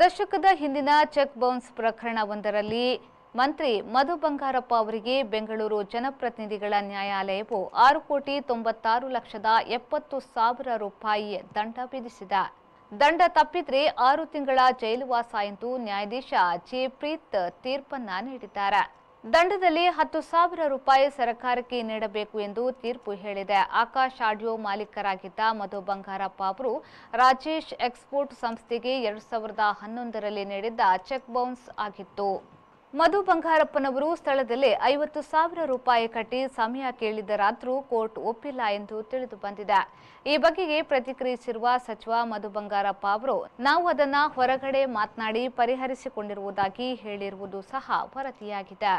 ದಶಕದ ಹಿಂದಿನ check bounce ಪ್ರಕರಣವೊಂದರಲ್ಲಿ ಮಂತ್ರಿ ಮಧು ಬಂಗಾರಪ್ಪ ಅವರಿಗೆ ಬೆಂಗಳೂರು ಜನಪ್ರತಿನಿಧಿಗಳ ನ್ಯಾಯಾಲಯವು ಆರು ಕೋಟಿ ತೊಂಬತ್ತಾರು ಲಕ್ಷದ ಎಪ್ಪತ್ತು ಸಾವಿರ ರೂಪಾಯಿ ದಂಡ ವಿಧಿಸಿದೆ ದಂಡ ತಪ್ಪಿದ್ರೆ ಆರು ತಿಂಗಳ ಜೈಲುವಾಸ ಎಂದು ನ್ಯಾಯಾಧೀಶ ಜಿಪ್ರೀತ್ ಪ್ರೀತ್ ತೀರ್ಪನ್ನ ನೀಡಿದ್ದಾರೆ ದಂಡದಲ್ಲಿ ಹತ್ತು ಸಾವಿರ ರೂಪಾಯಿ ಸರ್ಕಾರಕ್ಕೆ ನೀಡಬೇಕು ಎಂದು ತೀರ್ಪು ಹೇಳಿದೆ ಆಕಾಶ್ ಆಡಿಯೋ ಮಾಲೀಕರಾಗಿದ್ದ ಮಧು ಬಂಗಾರಪ್ಪ ಅವರು ರಾಜೇಶ್ ಎಕ್ಸ್ಪೋರ್ಟ್ ಸಂಸ್ಥೆಗೆ ಎರಡು ಸಾವಿರದ ಹನ್ನೊಂದರಲ್ಲಿ ನೀಡಿದ್ದ ಚೆಕ್ ಬೌನ್ಸ್ ಆಗಿತ್ತು ಮಧು ಬಂಗಾರಪ್ಪನವರು ಸ್ಥಳದಲ್ಲೇ ಐವತ್ತು ಸಾವಿರ ರೂಪಾಯಿ ಕಟ್ಟಿ ಸಮಯ ಕೇಳಿದರಾದರೂ ಕೋರ್ಟ್ ಒಪ್ಪಿಲ್ಲ ಎಂದು ತಿಳಿದು ಬಂದಿದೆ ಈ ಬಗೆಗೆ ಪ್ರತಿಕ್ರಿಯಿಸಿರುವ ಸಚಿವ ಮಧು ಬಂಗಾರಪ್ಪ ಅವರು ನಾವು ಅದನ್ನು ಹೊರಗಡೆ ಮಾತನಾಡಿ ಪರಿಹರಿಸಿಕೊಂಡಿರುವುದಾಗಿ ಹೇಳಿರುವುದು ಸಹ ವರದಿಯಾಗಿದೆ